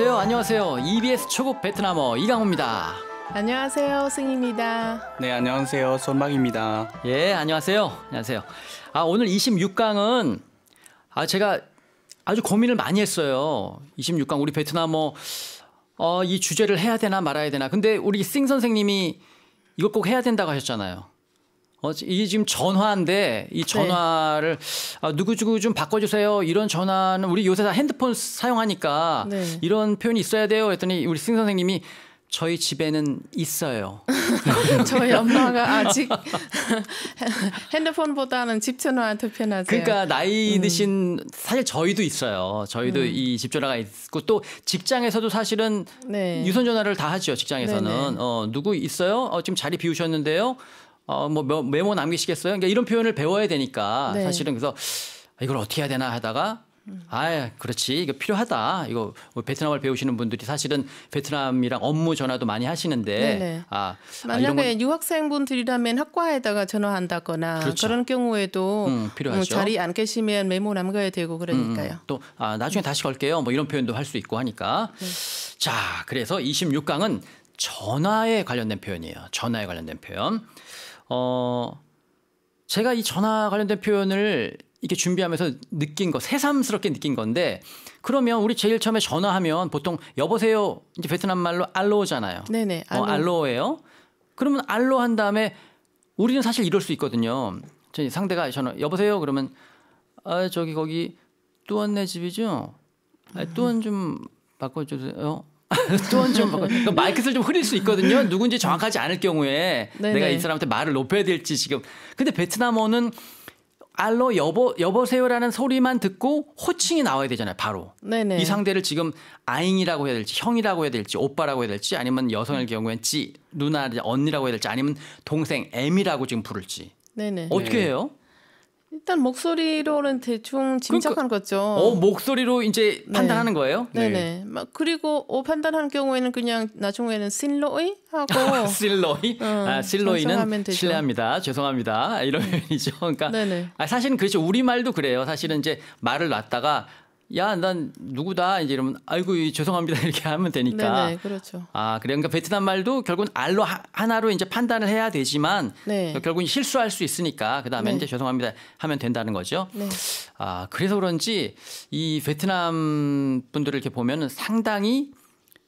안녕하세요. 안녕하세요. EBS 초급 베트남어 이강호입니다. 안녕하세요. 승입니다. 네, 안녕하세요. 손망입니다. 예, 안녕하세요. 안녕하세요. 아, 오늘 26강은 아, 제가 아주 고민을 많이 했어요. 26강 우리 베트남어 어, 이 주제를 해야 되나 말아야 되나. 근데 우리 싱 선생님이 이거꼭 해야 된다고 하셨잖아요. 어, 이게 지금 전화인데 이 네. 전화를 네. 아, 누구누구 좀 바꿔주세요. 이런 전화는 우리 요새 다 핸드폰 사용하니까 네. 이런 표현이 있어야 돼요. 했더니 우리 승 선생님이 저희 집에는 있어요. 저희 엄마가 아직 핸드폰보다는 집 전화한테 편하세요. 그러니까 나이 음. 드신 음. 사실 저희도 있어요. 저희도 음. 이집 전화가 있고 또 직장에서도 사실은 네. 유선 전화를 다 하죠. 직장에서는 어 누구 있어요? 어 지금 자리 비우셨는데요. 어, 뭐 메모 남기시겠어요? 그러니까 이런 표현을 배워야 되니까 네. 사실은 그래서 아, 이걸 어떻게 해야 되나 하다가 아, 그렇지. 이거 필요하다. 이거 뭐 베트남을 배우시는 분들이 사실은 베트남이랑 업무 전화도 많이 하시는데 아, 아, 만약에 건... 유학생분들이라면 학과에다가 전화한다거나 그렇죠. 그런 경우에도 음, 필요하죠. 음, 자리 안 계시면 메모 남겨야 되고 그러니까요. 음, 또 아, 나중에 다시 걸게요. 뭐 이런 표현도 할 수 있고 하니까. 네. 자, 그래서 26강은 전화에 관련된 표현이에요. 전화에 관련된 표현. 어 제가 이 전화 관련된 표현을 이렇게 준비하면서 느낀 거 새삼스럽게 느낀 건데 그러면 우리 제일 처음에 전화하면 보통 여보세요 이제 베트남 말로 알로잖아요. 네네. 어, 알로. 어, 알로예요. 그러면 알로 한 다음에 우리는 사실 이럴 수 있거든요. 저희 상대가 전화 여보세요 그러면 아 저기 거기 뚜원네 집이죠. 아, 뚜원 좀 바꿔주세요. 어? 또한 좀 그러니까 마이크를 좀 흐릴 수 있거든요. 누군지 정확하지 않을 경우에 네네. 내가 이 사람한테 말을 높여야 될지 지금. 근데 베트남어는 알로 여보 여보세요라는 소리만 듣고 호칭이 나와야 되잖아요. 바로 네네. 이 상대를 지금 아잉이라고 해야 될지 형이라고 해야 될지 오빠라고 해야 될지 아니면 여성일 음. 경우엔 찌 누나 언니라고 해야 될지 아니면 동생 엠이라고 지금 부를지 네네. 어떻게 네. 해요? 일단 목소리로는 대충 짐작하는 그러니까, 거죠. 어, 목소리로 이제 네. 판단하는 거예요? 네네. 네. 네. 막 그리고 어, 판단하는 경우에는 그냥 나중에는 실로이 하고 실로이? 어, 아, 실로이는 실례합니다. 죄송합니다. 이런 표현이죠. 네. 그러니까 네, 아, 사실은 그렇죠. 우리 말도 그래요. 사실은 이제 말을 놨다가 야, 난 누구다 이제 이러면 아이고 죄송합니다 이렇게 하면 되니까. 네, 네 그렇죠. 아, 그러니까 베트남 말도 결국은 알로 하, 나로 이제 판단을 해야 되지만 네. 그러니까 결국은 실수할 수 있으니까 그다음에 네. 이제 죄송합니다 하면 된다는 거죠. 네. 아, 그래서 그런지 이 베트남 분들을 이렇게 보면은 상당히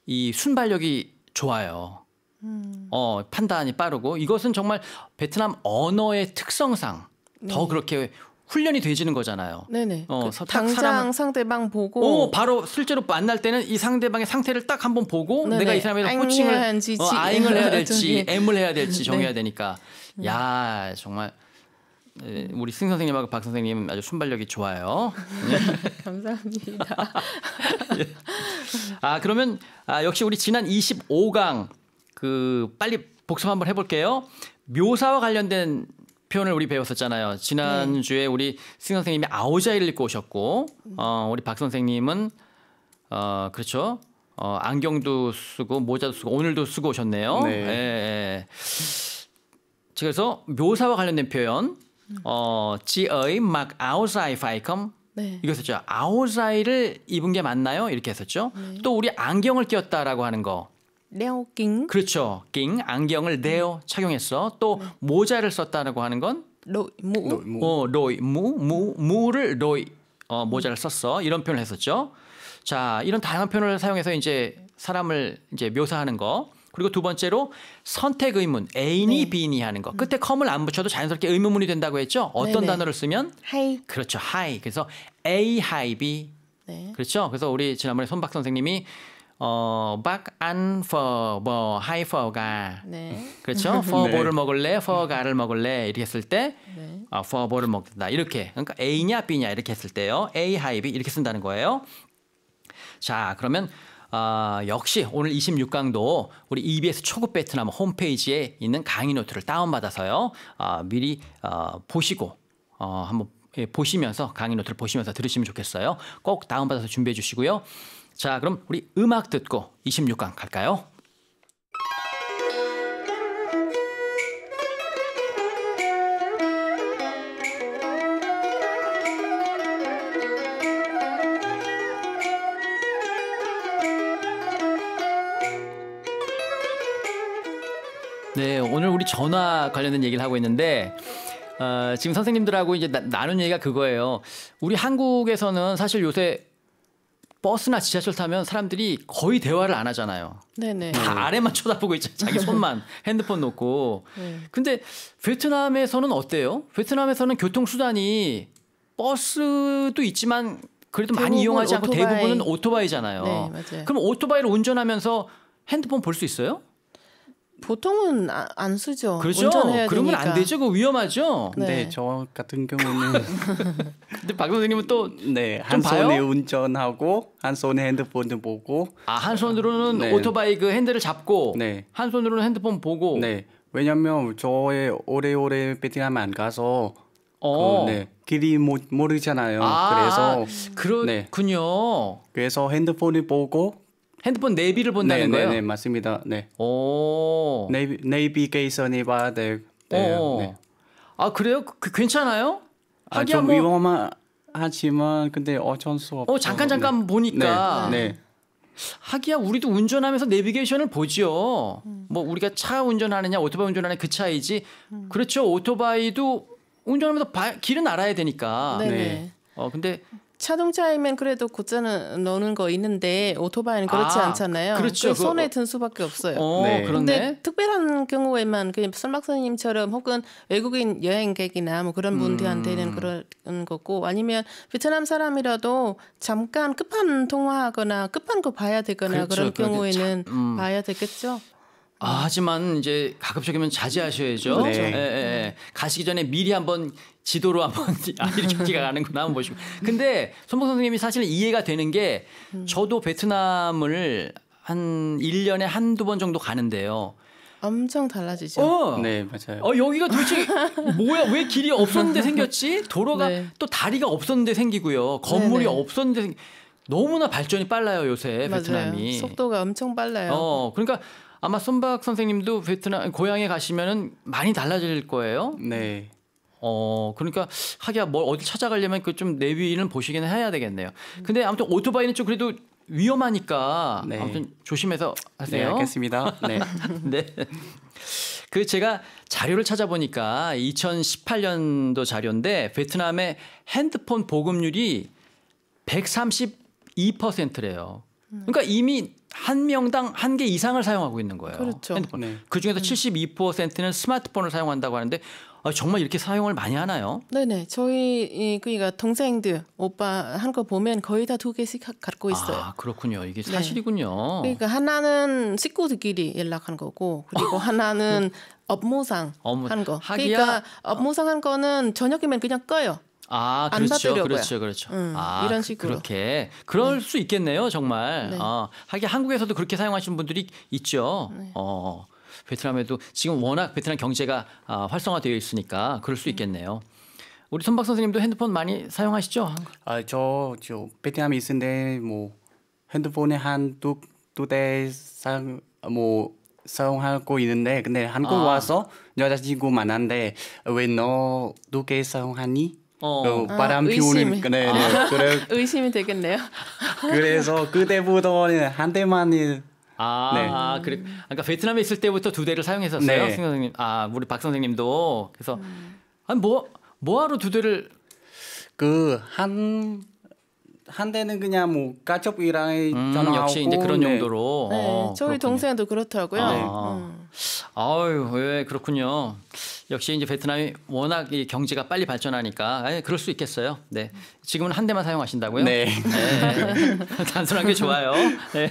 이 순발력이 좋아요. 음. 어, 판단이 빠르고 이것은 정말 베트남 언어의 특성상 더 네. 그렇게 훈련이 되지는 거잖아요. 네네. 어, 그 당장 사람 상대방 보고. 어, 바로 실제로 만날 때는 이 상대의 방 상태를 딱 한번 보고 네네. 내가 이 사람에 대한 호칭을 어, 해야지, 어, 아잉을 해야 될지 네. M을 해야 될지 정해야 네. 되니까. 네. 야 정말 네, 우리 승 선생님하고 박 선생님 아주 순발력이 좋아요. 감사합니다. 예. 아 그러면 아, 역시 우리 지난 25강 그 빨리 복습 한번 해볼게요. 묘사와 관련된 표현을 우리 배웠었잖아요. 지난주에 네. 우리 승 선생님이 아오자이를 읽고 오셨고 음. 어, 우리 박 선생님은 어, 그렇죠. 어, 안경도 쓰고 모자도 쓰고 오늘도 쓰고 오셨네요. 네. 예, 예. 그래서 묘사와 관련된 표현 음. 어, 지의 막아오자이 파이컴 네. 이거 했었죠. 아오사이를 입은 게 맞나요? 이렇게 했었죠. 네. 또 우리 안경을 끼었다라고 하는 거. 레오깅 그렇죠. 깅 안경을 레오 착용했어. 또 네. 모자를 썼다라고 하는 건 로이 무. 어, 로이 무, 무, 무를 로이 어, 모자를 썼어. 이런 표현을 했었죠. 자, 이런 다양한 표현을 사용해서 이제 사람을 이제 묘사하는 거. 그리고 두 번째로 선택 의문 A니 네. B니 하는 거 음. 끝에 컴을 안 붙여도 자연스럽게 의문문이 된다고 했죠. 어떤 네네. 네. 단어를 쓰면 하이 그렇죠 하이 그래서 A 하이 B 네. 그렇죠. 그래서 우리 지난번에 손박 선생님이 어, 박안 퍼, 뭐, 하이 퍼가. 네. 그렇죠? 퍼보를 네. 먹을래? 퍼가를 먹을래? 이렇게 했을 때, 네. 어, 퍼보를 먹는다. 이렇게. 그러니까 A냐, B냐 이렇게 했을 때요. A, 하이, 비 이렇게 쓴다는 거예요. 자, 그러면 어, 역시 오늘 26강도 우리 EBS 초급 베트남 홈페이지에 있는 강의 노트를 다운받아서요. 어, 미리 어, 보시고 어, 한번 예, 보시면서 강의 노트를 보시면서 들으시면 좋겠어요. 꼭 다운받아서 준비해 주시고요. 자, 그럼 우리 음악 듣고 26강 갈까요? 네, 오늘 우리 전화 관련된 얘기를 하고 있는데 어, 지금 선생님들하고 이제 나, 나눈 얘기가 그거예요. 우리 한국에서는 사실 요새 버스나 지하철 타면 사람들이 거의 대화를 안 하잖아요. 네네. 다 네. 아래만 쳐다보고 있죠. 자기 손만 핸드폰 놓고. 네. 근데 베트남에서는 어때요? 베트남에서는 교통수단이 버스도 있지만 그래도 많이 이용하지 않고 오토바이. 대부분은 오토바이잖아요. 네, 맞아요. 그럼 오토바이를 운전하면서 핸드폰 볼 수 있어요? 보통은 아, 안 쓰죠. 그렇죠. 그러면 되니까. 안 되죠. 그 위험하죠. 네. 네, 저 같은 경우는. 근데 박 선생님은 또 네, 한 봐요? 손에 운전하고 한 손에 핸드폰 좀 보고. 아, 한 손으로는 네. 오토바이 그 핸들을 잡고 네. 한 손으로는 핸드폰 보고. 네. 왜냐면 저의 오래오래 배팅하면 안 가서 어. 그, 네. 길이 모, 모르잖아요. 아, 그래서 그렇군요. 네. 그래서 핸드폰을 보고 핸드폰 내비를 본다는 네, 네 거예요? 네, 네, 맞습니다. 네. 오. 네비 네비게이션이바 네. 네, 네. 아, 그래요? 그, 그 괜찮아요? 아, 좀 뭐... 위험하 하지만 근데 어쩔 수 없어. 어, 잠깐 잠깐 보니까 네, 네. 하기야 우리도 운전하면서 내비게이션을 보지요. 음. 뭐 우리가 차 운전하느냐 오토바이 운전하느냐 그 차이지. 음. 그렇죠. 오토바이도 운전하면서 바, 길은 알아야 되니까. 네네. 네. 어 근데 자동차이면 그래도 곧자는 넣는 거 있는데 오토바이는 그렇지 아, 않잖아요. 그렇죠. 손에 든 수밖에 없어요. 어, 네. 그런데 특별한 경우에만 그냥 설박사님처럼 혹은 외국인 여행객이나 뭐 그런 분들한테는 음. 그런 거고 아니면 베트남 사람이라도 잠깐 끝판 통화하거나 끝판 거 봐야 되거나 그렇죠. 그런 경우에는 참, 음. 봐야 되겠죠. 아, 하지만 이제 가급적이면 자제하셔야죠. 네. 예, 예, 예. 가시기 전에 미리 한번 지도로 한번 아 이렇게 가는구나 가 한번 보시고 근데 손목 선생님이 사실 이해가 되는 게 저도 베트남을 한 1년에 한두 번 정도 가는데요. 엄청 달라지죠. 어. 네, 맞아요. 어, 여기가 도대체 뭐야? 왜 길이 없었는데 생겼지? 도로가 네. 또 다리가 없었는데 생기고요. 건물이 네네. 네. 없었는데 생 너무나 발전이 빨라요, 요새 베트남이. 속도가 엄청 빨라요. 어, 그러니까 아마 손박 선생님도 베트남 고향에 가시면은 많이 달라질 거예요. 네. 어 그러니까 하기야 뭘 어디 찾아가려면 그 좀 내비는 보시기는 해야 되겠네요. 근데 아무튼 오토바이는 좀 그래도 위험하니까 네. 아무튼 조심해서 하세요. 네, 알겠습니다. 네. 네. 그 제가 자료를 찾아보니까 2018년도 자료인데 베트남의 핸드폰 보급률이 132%래요. 그러니까 이미 한 명당 한 개 이상을 사용하고 있는 거예요. 그렇죠. 핸드폰. 네. 그 중에서 72%는 스마트폰을 사용한다고 하는데 아, 정말 이렇게 사용을 많이 하나요? 네네. 저희 이, 그니까 동생들 오빠 한 거 보면 거의 다 두 개씩 갖고 아, 있어요. 아 그렇군요. 이게 네. 사실이군요. 네. 그러니까 하나는 식구들끼리 연락한 거고 그리고 하나는 업무상 업무, 한 거. 하기야? 그러니까 아. 업무상 한 거는 저녁이면 그냥 꺼요. 아, 그렇죠, 그렇죠, 그렇죠. 음, 아, 이런 그, 식으로 그렇게 그럴 네. 수 있겠네요, 정말. 네. 어, 하긴 한국에서도 그렇게 사용하시는 분들이 있죠. 네. 어. 베트남에도 지금 워낙 베트남 경제가 아, 활성화되어 있으니까 그럴 수 있겠네요. 우리 선박 선생님도 핸드폰 많이 사용하시죠? 아, 저, 저 베트남에 있는데 뭐 핸드폰에 한 두 두대상뭐 사용하고 있는데 근데 한국 아. 와서 여자친구 만난데 왜 너 두 개 사용하니? 어. 어 아, 바람 아, 피우는 그 네. 아. 그래 의심이 되겠네요. 그래서 그때부터 는한 대만 이 아, 네. 아 그래. 그러니까 베트남에 있을 때부터 두 대를 사용했었어요, 네. 승 선생님. 아, 우리 박 선생님도. 그래서 음. 아니 뭐 뭐하러 두 대를 그 한 한 대는 그냥 뭐 가첩이랑 음, 전화하고 역시 이제 그런 네. 용도로. 네, 어, 저희 그렇군요. 동생도 그렇더라고요. 아, 음. 아유, 왜 그렇군요. 역시 이제 베트남이 워낙 이 경제가 빨리 발전하니까 아니, 예, 그럴 수 있겠어요. 네. 지금은 한 대만 사용하신다고요? 네. 네. 단순한 게 좋아요. 네.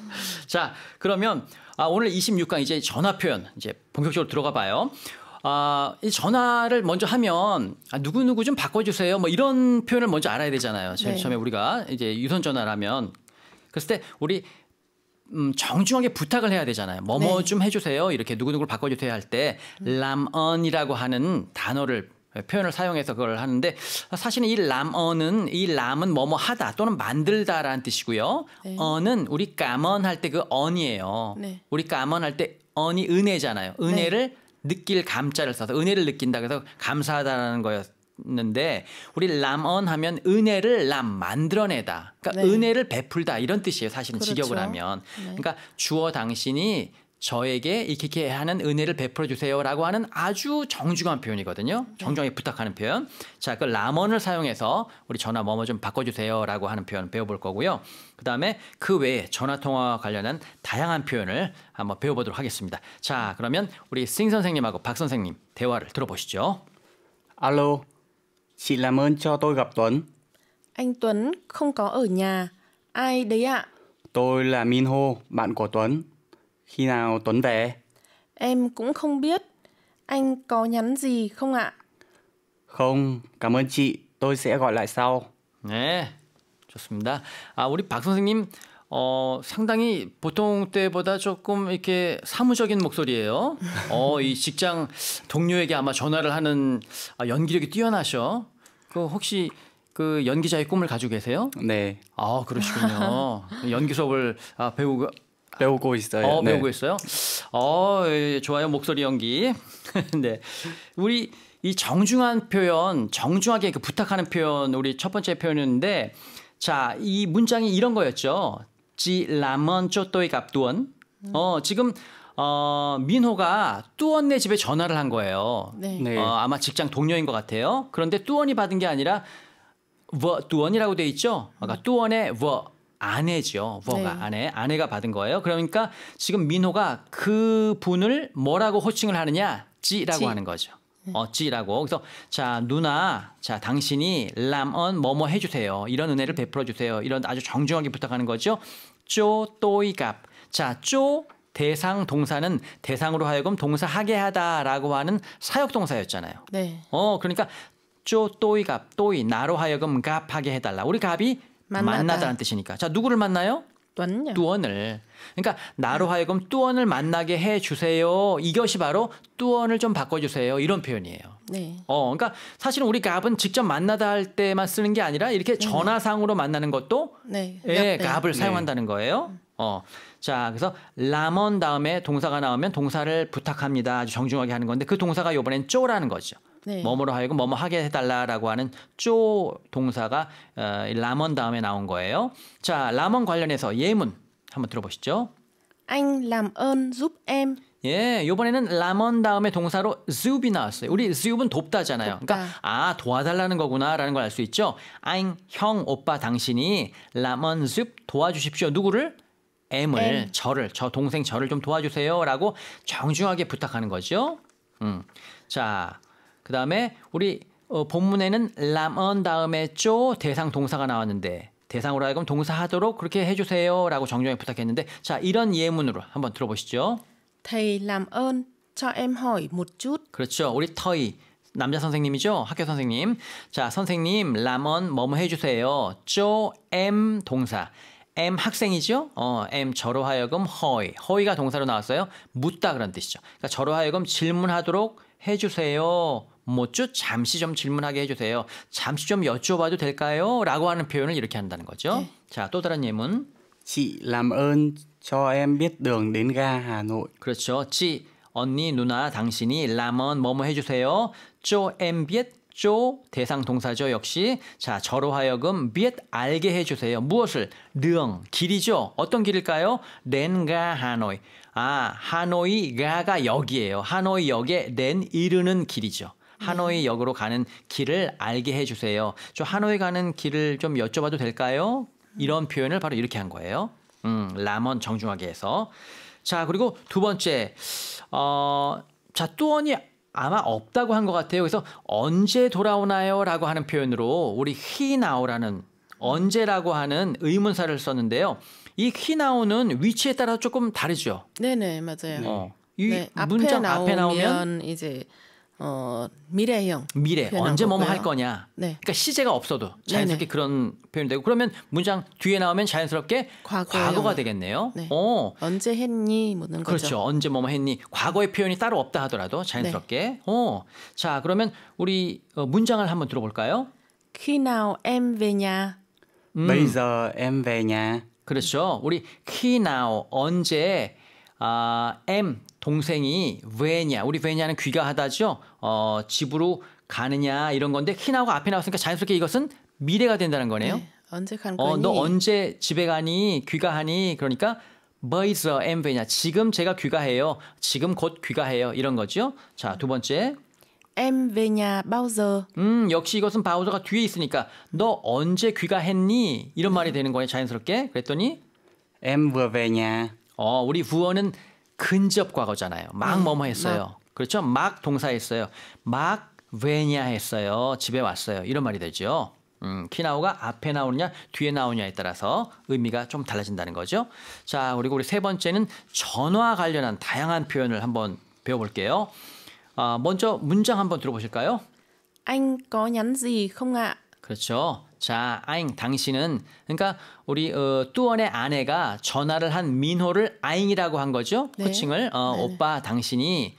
자, 그러면 아, 오늘 26강 이제 전화 표현 이제 본격적으로 들어가 봐요. 아, 이 전화를 먼저 하면 아, 누구누구 좀 바꿔주세요. 뭐 이런 표현을 먼저 알아야 되잖아요. 제일 네. 처음에 우리가 이제 유선 전화라면 그랬을 때 우리 음, 정중하게 부탁을 해야 되잖아요. 뭐뭐 네. 좀 해주세요. 이렇게 누구누구를 바꿔주세요 할 때 람언이라고 하는 단어를 예, 표현을 사용해서 그걸 하는데 사실은 이 람언은 이 람은 뭐뭐 하다 또는 만들다라는 뜻이고요. 네. 언은 우리 까먼할 때 그 언이에요. 네. 우리 까먼할 때 언이 은혜잖아요. 은혜를 네. 느낄 감자를 써서 은혜를 느낀다 그래서 감사하다라는 거였 는데 우리 람언 하면 은혜를 람 만들어내다. 그러니까 네. 은혜를 베풀다 이런 뜻이에요. 사실은 그렇죠. 직역을 하면. 네. 그러니까 주어 당신이 저에게 이렇게 하는 은혜를 베풀어 주세요라고 하는 아주 정중한 표현이거든요. 정중히 네. 부탁하는 표현. 자, 그 람언을 사용해서 우리 전화 뭐뭐 좀 바꿔주세요라고 하는 표현 배워볼 거고요. 그 다음에 그 외에 전화 통화와 관련한 다양한 표현을 한번 배워보도록 하겠습니다. 자, 그러면 우리 싱 선생님하고 박 선생님 대화를 들어보시죠. 알로 Chị làm ơn cho tôi gặp Tuấn. Anh Tuấn không có ở nhà. Ai đấy ạ? Tôi là Minho, bạn của Tuấn. Khi nào Tuấn về? Em cũng không biết. Anh có nhắn gì không ạ? Không, cảm ơn chị. Tôi sẽ gọi lại sau. 네, 좋습니다. 아, 우리 박 선생님 어, 상당히 보통 때보다 조금 이렇게 사무적인 목소리예요. 어, 이 직장 동료에게 아마 전화를 하는 아, 연기력이 뛰어나셔. 그 혹시 그 연기자의 꿈을 가지고 계세요? 네. 아, 그러시군요. 연기 수업을 아, 배우고 배우고 있어요. 어, 네. 배우고 네. 있어요. 어, 예, 예, 좋아요. 목소리 연기. 네. 우리 이 정중한 표현, 정중하게 그 부탁하는 표현 우리 첫 번째 표현인데 자, 이 문장이 이런 거였죠. 지 라먼 쪼또이 갑두원. 음. 어, 지금 어, 민호가 뚜원네 집에 전화를 한 거예요. 네. 네. 어, 아마 직장 동료인 것 같아요. 그런데 뚜원이 받은 게 아니라 워 뚜원이라고 돼 있죠. 그러니까 음. 뚜원의 워 아내죠. 워가 네. 아내, 아내가 받은 거예요. 그러니까 지금 민호가 그 분을 뭐라고 호칭을 하느냐? 지라고 지. 하는 거죠. 네. 어찌라고. 그래서 자 누나, 자 당신이 람언 뭐뭐 해주세요. 이런 은혜를 베풀어 주세요. 이런 아주 정중하게 부탁하는 거죠. 쪼 또이갑. 자 쪼 대상 동사는 대상으로 하여금 동사하게 하다라고 하는 사역 동사였잖아요. 네. 어 그러니까 쪼 또이갑 또이 나로 하여금 갑하게 해달라. 우리 갑이 만나다. 만나다라는 뜻이니까. 자 누구를 만나요? 뚜언요 뚜원을. 그러니까 나로 네. 하여금 뚜언을 만나게 해 주세요. 이것이 바로 뚜언을좀 바꿔 주세요. 이런 표현이에요. 네. 어, 그러니까 사실은 우리 갑은 직접 만나다 할 때만 쓰는 게 아니라 이렇게 네. 전화상으로 만나는 것도 네. 예, 네. 갑을 네. 사용한다는 거예요. 어. 자, 그래서 라먼 다음에 동사가 나오면 동사를 부탁합니다. 아주 정중하게 하는 건데 그 동사가 요번엔 쪼라는 거죠. 네. 뭐뭐로 하여금 뭐뭐 하게 해달라라고 하는 쪼 동사가 어, 라먼 다음에 나온 거예요. 자, 라먼 관련해서 예문 한번 들어보시죠. Anh làm ơn giúp em. 예, 요번에는 라먼 다음에 동사로 z o p 이 나왔어요. 우리 zoop은 돕다잖아요. 그러니까 돕다. 그러니까 아 도와달라는 거구나라는 걸 알 수 있죠. 아잉 형 오빠 당신이 라먼 z o p 도와주십시오. 누구를? M을 M. 저를 저 동생 저를 좀 도와주세요라고 정중하게 부탁하는 거죠. 음. 자, 그 다음에 우리 어, 본문에는 람언 다음에 쪼 대상 동사가 나왔는데 대상으로 하여금 동사하도록 그렇게 해주세요 라고 정정에 부탁했는데 자 이런 예문으로 한번 들어보시죠. Thầy làm ơn cho em hỏi một chút. 그렇죠. 우리 터이 남자 선생님이죠. 학교 선생님. 자 선생님 람언 뭐뭐 해주세요. 쪼 엠 동사. M 학생이죠. 어, M 저로 하여금 허이. 허이가 동사로 나왔어요. 묻다 그런 뜻이죠. 그러니까 저로 하여금 질문하도록 해주세요. 뭐죠? 잠시 좀 질문하게 해주세요. 잠시 좀 여쭤봐도 될까요? 라고 하는 표현을 이렇게 한다는 거죠. 네. 자, 또 다른 예문. 지, l à 저, 엠, n c h 가, em 그렇죠. 지, 언니, 누나, 당신이 라면 뭐뭐 해주세요. 쪼, em 조 대상 동사죠. 역시 자 저로 하여금 biết 알게 해주세요. 무엇을 능 길이죠. 어떤 길일까요? 렌가 하노이. 아 하노이 가가 역이에요. 하노이 역에 렌 이르는 길이죠. 하노이 네. 역으로 가는 길을 알게 해주세요. 저 하노이 가는 길을 좀 여쭤봐도 될까요? 이런 표현을 바로 이렇게 한 거예요. 음, 라먼 정중하게 해서. 자, 그리고 두 번째. 어, 자, 또언이 아마 없다고 한 것 같아요. 그래서 언제 돌아오나요? 라고 하는 표현으로 우리 휘나오라는 언제라고 하는 의문사를 썼는데요. 이 휘나오는 위치에 따라 조금 다르죠. 네네 맞아요. 어, 이 네, 문장 앞에, 나오면, 앞에 나오면 이제 어, 미래형. 미래 언제 뭐뭐 할 거냐. 네. 그러니까 시제가 없어도 자연스럽게 네네. 그런 표현이 되고 그러면 문장 뒤에 나오면 자연스럽게 과거 가 되겠네요. 네. 어. 언제 했니 묻는 뭐 그렇죠. 거죠. 언제 뭐뭐 했니. 과거의 표현이 따로 없다 하더라도 자연스럽게. 네. 어. 자, 그러면 우리 어, 문장을 한번 들어볼까요? Khi nào em về n h 그렇죠. 우리 khi 언제 아, 엠 m 동생이 왜냐 우리 왜냐는 귀가 하다죠. 어, 집으로 가느냐 이런 건데 희나가 앞에 나왔으니까 자연스럽게 이것은 미래가 된다는 거네요. 네. 언제 간 어, 거니? 어, 너 언제 집에 가니? 귀가하니? 그러니까 이써 엠베냐 지금 제가 귀가해요. 지금 곧 귀가해요. 이런 거죠. 자, 두 번째. 엠 왜냐 바우저. 음, 역시 이것은 바우저가 뒤에 있으니까 너 언제 귀가했니? 이런 말이 네. 되는 거예요. 자연스럽게. 그랬더니 엠 왜냐. 어, 우리 부어는 근접 과거잖아요. 막 네, 뭐뭐 했어요. 막. 그렇죠? 막 동사 했어요. 막 왜냐 했어요. 집에 왔어요. 이런 말이 되죠. 음, 키나우가 앞에 나오느냐 뒤에 나오냐에 따라서 의미가 좀 달라진다는 거죠. 자, 그리고 우리 세 번째는 전화 관련한 다양한 표현을 한번 배워볼게요. 아, 먼저 문장 한번 들어보실까요? a có nhắn gì không ạ? 그렇죠. 자, 아잉 당신은 그러니까 우리 어, 뚜원의 아내가 전화를 한 민호를 아잉이라고 한 거죠. 네. 호칭을 어, 네. 오빠 당신이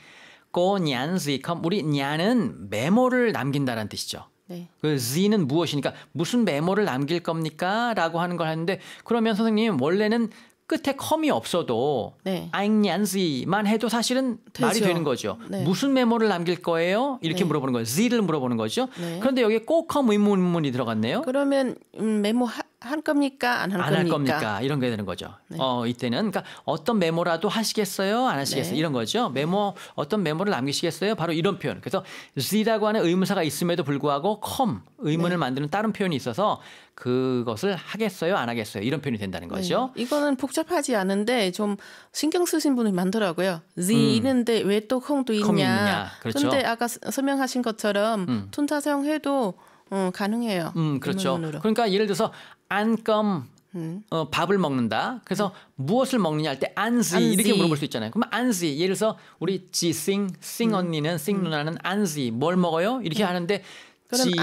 꼬냔스이컴 우리 냔는 메모를 남긴다라는 뜻이죠. 네. 그 z는 무엇이니까 무슨 메모를 남길 겁니까라고 하는 걸 하는데 그러면 선생님 원래는 끝에 컴이 없어도 네. 아잉얀지만 해도 사실은 되죠. 말이 되는 거죠. 네. 무슨 메모를 남길 거예요? 이렇게 네. 물어보는 거예요. Z를 물어보는 거죠. 네. 그런데 여기에 꼭 컴 의문문이 들어갔네요. 그러면 음, 메모 하, 할 겁니까 안할 겁니까? 안 겁니까? 이런 게 되는 거죠. 네. 어 이때는 그러니까 어떤 메모라도 하시겠어요? 안 하시겠어요? 네. 이런 거죠. 메모 어떤 메모를 남기시겠어요? 바로 이런 표현. 그래서 th라고 하는 의문사가 있음에도 불구하고 com 의문을 네. 만드는 다른 표현이 있어서 그것을 하겠어요? 안 하겠어요? 이런 표현이 된다는 네. 거죠. 이거는 복잡하지 않은데 좀 신경 쓰신 분이 많더라고요. z 음. 있는데 왜 또 com도 있냐? 있냐. 그렇죠. 데 아까 설명하신 것처럼 음. 톤사 사용해도 어, 가능해요. 음, 그렇죠. 의문으로. 그러니까 예를 들어서 안껌 음. 어, 밥을 먹는다. 그래서 음. 무엇을 먹느냐 할 때 안지 이렇게 물어볼 수 있잖아요. 그럼 안지 예를 들어서 우리 음. 지싱 싱 음. 언니는 싱 음. 누나는 안지 뭘 먹어요? 이렇게 하는데 그럼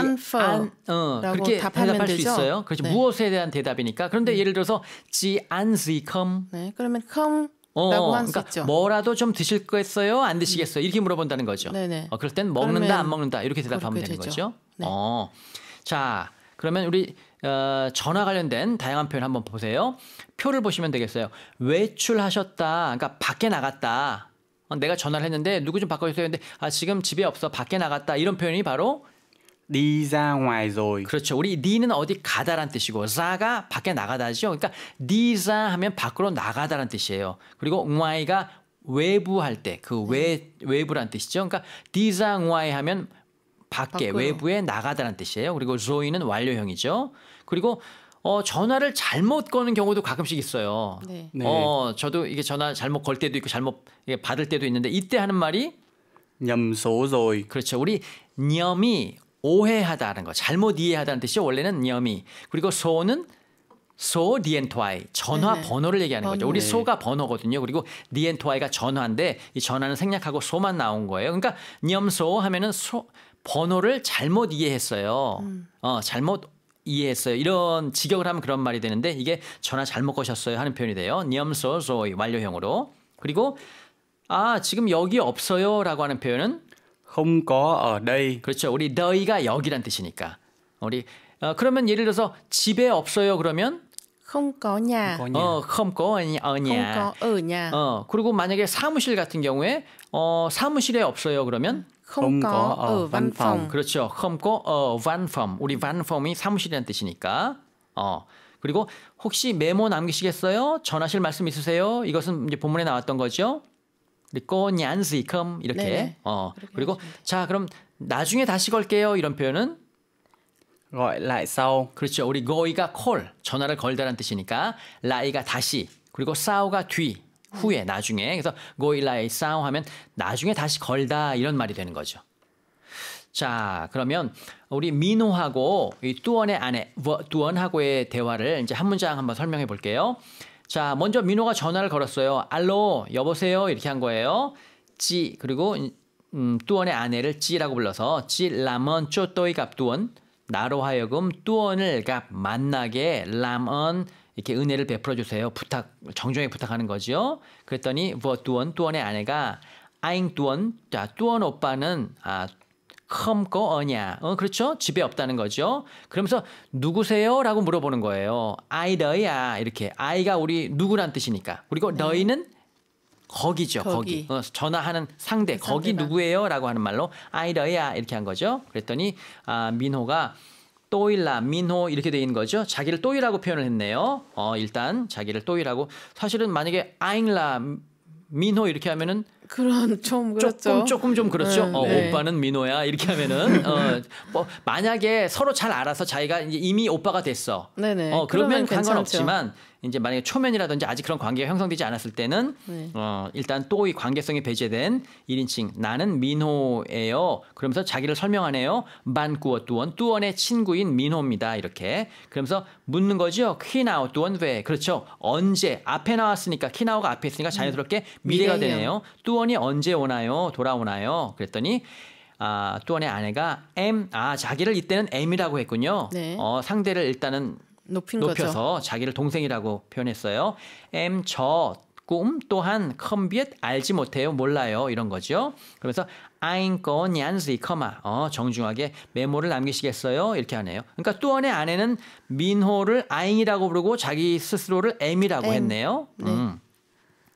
안퍼 어, 그렇게 대답할 되죠? 수 있어요. 그렇죠. 네. 무엇에 대한 대답이니까. 그런데 음. 예를 들어서 지 안지 컴 네, 그러면 컴 어, 그러니까 뭐라도 좀 드실 거겠어요? 안 드시겠어요? 음. 이렇게 물어본다는 거죠. 네네. 어, 그럴 땐 먹는다, 안 먹는다 이렇게 대답하면 되는 되죠. 거죠. 네. 어, 자 그러면 우리 어, 전화 관련된 다양한 표현 한번 보세요. 표를 보시면 되겠어요. 외출하셨다. 그러니까 밖에 나갔다. 어, 내가 전화를 했는데 누구 좀 바꿔주세요. 근데 아 지금 집에 없어. 밖에 나갔다. 이런 표현이 바로 đi ra ngoài rồi. 그렇죠. 우리 니는 어디 가다란 뜻이고 자가 밖에 나가다죠. 그러니까 니자 하면 밖으로 나가다란 뜻이에요. 그리고 응와이가 외부할 때 그 외 외부란 뜻이죠. 그러니까 디자 응와이 하면 밖에 밖으로. 외부에 나가다란 뜻이에요. 그리고 조이는 완료형이죠. 그리고 어, 전화를 잘못 거는 경우도 가끔씩 있어요. 네. 네. 어, 저도 이게 전화 잘못 걸 때도 있고 잘못 받을 때도 있는데 이때 하는 말이 염소조이. 그렇죠. 우리 염이 오해하다는 거, 잘못 이해하다는 뜻이 원래는 염이 그리고 소는 소 디엔토아이 전화 네네. 네. 번호를 얘기하는 번호. 거죠. 우리 네. 소가 번호거든요. 그리고 디엔토아이가 전화인데 이 전화는 생략하고 소만 나온 거예요. 그러니까 니엄소 하면은 소 번호를 잘못 이해했어요. 음. 어, 잘못 이해했어요. 이런 직역을 하면 그런 말이 되는데 이게 전화 잘못 거셨어요 하는 표현이 돼요. 니엄소 소의 완료형으로. 그리고 아, 지금 여기 없어요라고 하는 표현은 không có ở đây. 그렇죠. 우리 너희가 여기란 뜻이니까. 우리 어, 그러면 예를 들어서 집에 없어요. 그러면 không có nhà. 어, 어, không có ở nhà. Không có ở nhà. 어, 그리고 만약에 사무실 같은 경우에 어, 사무실에 없어요. 그러면 không, có ở văn phòng. 그렇죠. không có ở văn phòng. 우리 văn phòng 이사무실이란 뜻이니까. 어. 그리고 혹시 메모 남기시겠어요? 전하실 말씀 있으세요? 이것은 이제 본문에 나왔던 거죠. 우리 꺼냔스이컴 이렇게 네네. 어 그리고 자 그럼 나중에 다시 걸게요 이런 표현은 gọi lại 그렇죠 우리 g 이가 c 전화를 걸다란 뜻이니까 라이가 다시 그리고 s a 가뒤 후에 나중에 그래서 go lại s 하면 나중에 다시 걸다 이런 말이 되는 거죠. 자 그러면 우리 민호하고 이 뚜원의 아내 뚜원하고의 대화를 이제 한 문장 한번 설명해 볼게요. 자, 먼저 민호가 전화를 걸었어요. 알로, 여보세요. 이렇게 한 거예요. 찌. 그리고 음, 뚜원의 아내를 찌라고 불러서 찌 라먼 쪼또이 갑 뚜원 나로 하여금 뚜원을 갑 만나게 라먼 이렇게 은혜를 베풀어 주세요. 부탁 정정히 부탁하는 거지요. 그랬더니 뭐 뚜원 뚜원의 아내가 아잉 뚜원 자 뚜원 오빠는 아 컴거 어냐. 어, 그렇죠? 집에 없다는 거죠. 그러면서 누구세요? 라고 물어보는 거예요. 아이 너야. 이렇게. 아이가 우리 누구란 뜻이니까. 그리고 네. 너희는 거기죠. 거기. 거기. 어, 전화하는 상대. 그 거기 누구예요? 라고 하는 말로 아이 너야. 이렇게 한 거죠. 그랬더니 아, 민호가 또일라, 민호 이렇게 돼 있는 거죠. 자기를 또이라고 표현을 했네요. 어, 일단 자기를 또이라고. 사실은 만약에 아잉라, 음, 민호 이렇게 하면은 그런 좀 그렇죠. 조금 조금 좀 그렇죠. 음, 어, 네. 오빠는 민호야 이렇게 하면은 어, 뭐 만약에 서로 잘 알아서 자기가 이미 오빠가 됐어. 네네. 어 그러면, 그러면 상관없지만 이제 만약에 초면이라든지 아직 그런 관계가 형성되지 않았을 때는 네. 어, 일단 또 이 관계성이 배제된 1인칭 나는 민호예요. 그러면서 자기를 설명하네요. 만꾸어 뚜원 뚜원의 친구인 민호입니다. 이렇게 그러면서 묻는 거죠. 키나오 뚜원 왜? 그렇죠. 언제 앞에 나왔으니까 키나오가 앞에 있으니까 음. 자연스럽게 미래가 미래요. 되네요. 뚜원이 언제 오나요? 돌아오나요? 그랬더니 아, 또원의 아내가 M, 아, 자기를 이때는 M이라고 했군요. 네. 어, 상대를 일단은 높인 높여서 거죠. 자기를 동생이라고 표현했어요. M 저 꿈 또한 컴비엣 알지 못해요 몰라요 이런 거죠. 그래서 아인건 얀스이 커마 어, 정중하게 메모를 남기시겠어요 이렇게 하네요. 그러니까 또한의 아내는 민호를 아잉이라고 부르고 자기 스스로를 M이라고 M. 했네요. 네. 음.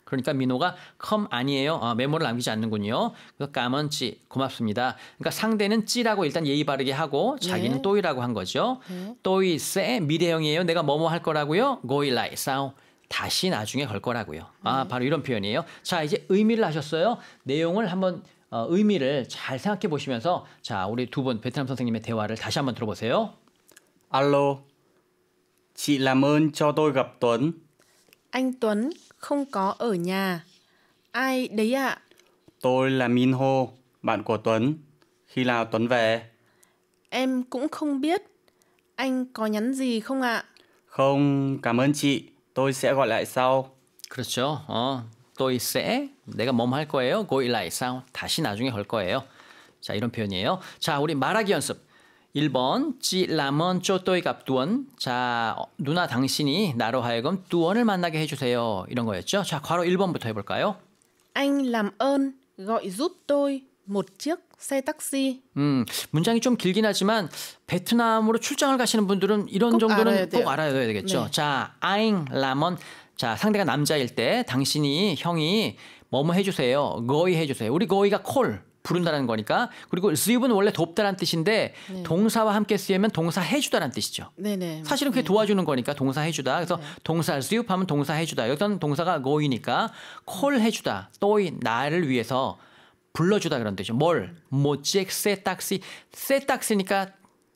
그러니까 민호가 컴 아니에요. 어, 메모를 남기지 않는군요. 그래서 까먼 찌 고맙습니다. 그러니까 상대는 찌라고 일단 예의 바르게 하고 자기는 예. 또이라고 한 거죠. 예. 또이 쎄 미래형이에요. 내가 뭐뭐 할 거라고요. 고일라이 싸오. 다시 나중에 걸 거라고요. 아 네. 바로 이런 표현이에요. 자 이제 의미를 하셨어요. 내용을 한번 어, 의미를 잘 생각해 보시면서 자 우리 두 분 베트남 선생님의 대화를 다시 한번 들어보세요. 알로, 지라먼 저도 m ơn 돈 không có ở nhà. Ai đấy ạ? À? Tôi là Min Ho, bạn của Tuấn. Khi nào Tuấn về? Em cũng không biết. Anh có nhắn gì không ạ? À? Không, cảm ơn chị. Tôi sẽ gọi lại sau. 그렇죠. 어, tôi sẽ 내가 뭐할 거예요? 고일 라이상 다시 나중에 할 거예요. 자, 이런 표현이에요. 자, 우리 말하기 연습. 1번 찌라먼 쪼또이 갑두원 자 누나 당신이 나로 하여금 두원을 만나게 해주세요 이런 거였죠 자 괄호 1번부터 해볼까요 Anh làm ơn gọi giúp tôi một chiếc xe taxi 음 문장이 좀 길긴 하지만 베트남으로 출장을 가시는 분들은 이런 꼭 정도는 알아야 꼭 알아야 되겠죠 네. 자 Anh làm ơn 자 상대가 남자일 때 당신이 형이 뭐뭐 해주세요 거의 해주세요 우리 거의가 콜 부른다는 거니까 그리고 수입은 원래 돕다란 뜻인데 네. 동사와 함께 쓰이면 동사 해주다란 뜻이죠. 네네. 네. 사실은 그게 네. 도와주는 거니까 동사 해주다. 그래서 네. 동사 수입하면 동사 해주다. 여기서는 동사가 go이니까 콜 해주다. 또이 나를 위해서 불러주다 그런 뜻이죠. 뭘? 모찌엑 세탁시 세탁시니까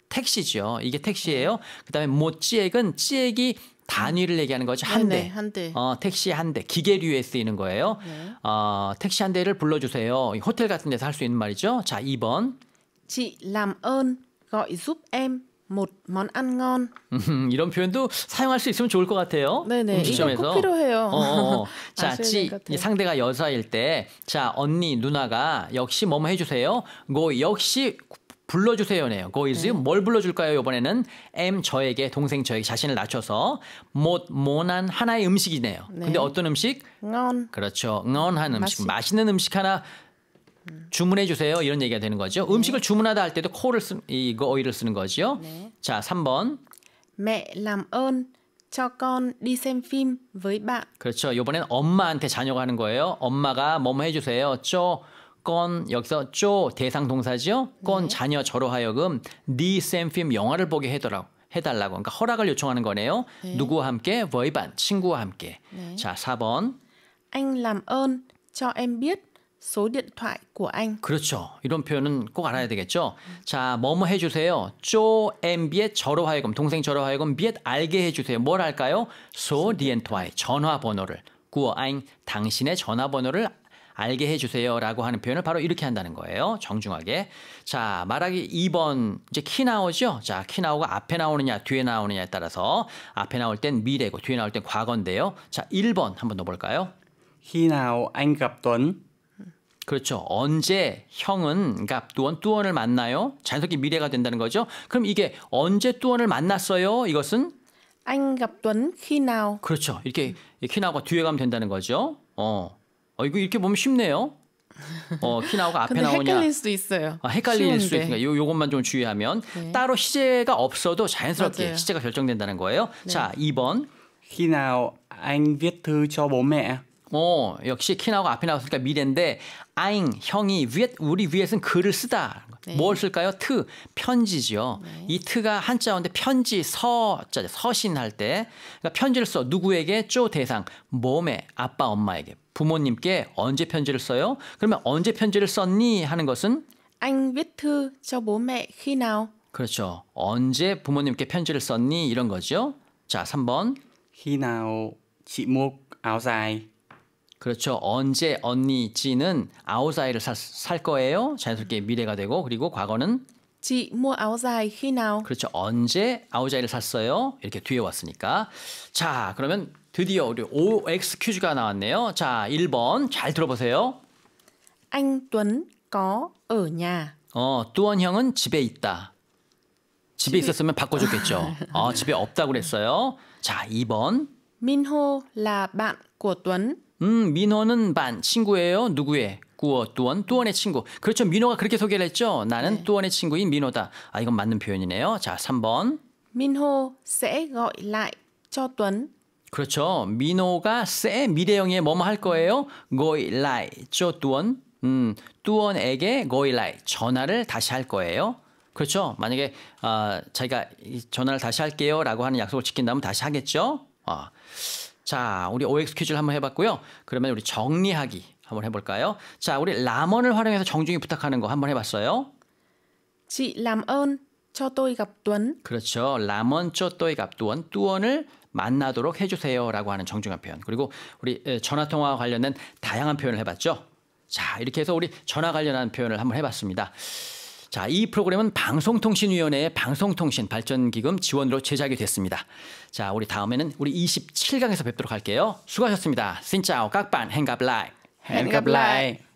택시죠. 이게 택시예요. 그다음에 모찌액은 찌액이 단위를 얘기하는 거죠한 대. 한 대. 어, 택시 한 대. 기계류에 쓰이는 거예요. 네. 어, 택시 한 대를 불러 주세요. 호텔 같은 데서 할 수 있는 말이죠. 자, 2번. Chị làm ơn gọi giúp em một món ăn ngon. 음, 이런 표현도 사용할 수 있으면 좋을 것 같아요. 네네. 음식점에서. 이거 꼭 필요해요. 어, 어, 어. 자, 지 상대가 여자일 때, 자 언니 누나가 역시 뭐뭐 해주세요. 고 뭐 역시 불러주세요네요. Go is 네. 뭘 불러줄까요? 이번에는 M 저에게 동생 저에게 자신을 낮춰서 못 모난 하나의 음식이네요. 네. 근데 어떤 음식? n 그렇죠. 넌한 음식, 맛있... 는 음식 하나 주문해 주세요. 이런 얘기가 되는 거죠. 네. 음식을 주문하다 할 때도 코를 쓰, 이거 어휘를 쓰는 거죠. 네. 자, 3번. mẹ làm ơn cho con đi xem phim với bạn. 그렇죠. 요번엔 엄마한테 자녀가 하는 거예요. 엄마가 뭐뭐 해 주세요. c 건 여기서 쪼 대상 동사지요. 건 네. 자녀 저로 하여금 니샘 네 샘핌 영화를 보게 해더라고. 해달라고 그러니까 허락을 요청하는 거네요. 네. 누구와 함께? v 이반 친구와 함께. 네. 자, 4번. Anh làm ơn cho em biết số điện thoại của anh. 그렇죠. 이런 표현은 꼭 알아야 되겠죠. 음. 자, 뭐뭐 해주세요. 쪼 엠비엣 저로 하여금 동생 저로 하여금 비엣 알게 해주세요. 뭘 할까요? 소 디엔토아이 전화번호를 구어아잉 당신의 전화번호를 알게 해주세요라고 하는 표현을 바로 이렇게 한다는 거예요. 정중하게. 자, 말하기 2번 이제 키 나오죠. 자, 키 나오가 앞에 나오느냐 뒤에 나오느냐에 따라서 앞에 나올 땐 미래고 뒤에 나올 땐 과거인데요. 자, 1번 한번 넣어볼까요? Khi nào 그렇죠. 언제 형은 갑 그러니까 뚜원 뚜원을 만나요? 자연스럽게 미래가 된다는 거죠. 그럼 이게 언제 뚜원을 만났어요? 이것은 anh gặp 그렇죠. 이렇게 키나가 오 뒤에 가면 된다는 거죠. 어. 어, 이거 이렇게 보면 쉽네요. 어, 키나오가 앞에 나오냐. 헷갈릴 수도 있어요. 아, 헷갈릴 수도 있으니까 요, 요것만 좀 주의하면 네. 따로 시제가 없어도 자연스럽게 맞아요. 시제가 결정된다는 거예요. 네. 자, 2번. 키나 i n 비 o anh v 어, 역시 키나오가 앞에 나왔으니까 미래인데 아잉 형이 위 i 우리 위 i e 은 글을 쓰다. 네. 뭘 쓸까요? 트 편지지요. 네. 이 트가 한자어인데 편지 서자 서신할 때 그러니까 편지를 써 누구에게 쪼 대상 몸에 아빠 엄마에게 부모님께 언제 편지를 써요? 그러면 언제 편지를 썼니 하는 것은 Anh viết thư cho bố mẹ khi nào? 그렇죠. 언제 부모님께 편지를 썼니 이런 거죠. 자, 3번. Khi nào chị mua áo dài? 그렇죠. 언제 언니 찌는 아오사이를 사, 살 거예요? 자연스럽게 미래가 되고 그리고 과거는 c mua áo dài khi nào? 그렇죠. 언제 아오자이를 샀어요? 이렇게 뒤에 왔으니까. 자, 그러면 드디어 우리 OX 퀴즈가 나왔네요. 자, 1번 잘 들어보세요. Anh t u ấ 어, 뚜언 형은 집에 있다. 집에, 집에... 있었으면 바꿔줬겠죠. 어, 집에 없다고 그랬어요. 자, 2번. Minho là b 음, 민호는 반 친구예요. 누구의? 꾸어 뚜언뚜언의 친구. 그렇죠. 민호가 그렇게 소개를 했죠. 나는 네. 뚜언의 친구인 민호다. 아, 이건 맞는 표현이네요. 자, 3번. Minho sẽ gọi lại cho Tuấn 그렇죠. 민호가 쎄 미래형에 뭐뭐 할 거예요. 거이 라이 쪼뚜원 음, 뚜원에게 거이 라이 전화를 다시 할 거예요. 그렇죠. 만약에 어, 자기가 전화를 다시 할게요라고 하는 약속을 지킨다면 다시 하겠죠. 어. 자, 우리 OX 퀴즈를 한번 해봤고요. 그러면 우리 정리하기 한번 해볼까요? 자, 우리 라먼을 활용해서 정중히 부탁하는 거 한번 해봤어요. 지 làm ơn c h 그렇죠. 라먼 c 또이갑 ô i 뚜원을 만나도록 해주세요라고 하는 정중한 표현 그리고 우리 전화 통화와 관련된 다양한 표현을 해봤죠. 자 이렇게 해서 우리 전화 관련한 표현을 한번 해봤습니다. 자, 이 프로그램은 방송통신위원회의 방송통신 발전기금 지원으로 제작이 됐습니다. 자, 우리 다음에는 우리 27강에서 뵙도록 할게요. 수고하셨습니다. 신짜오 깍반 행갑라이. 행갑라이.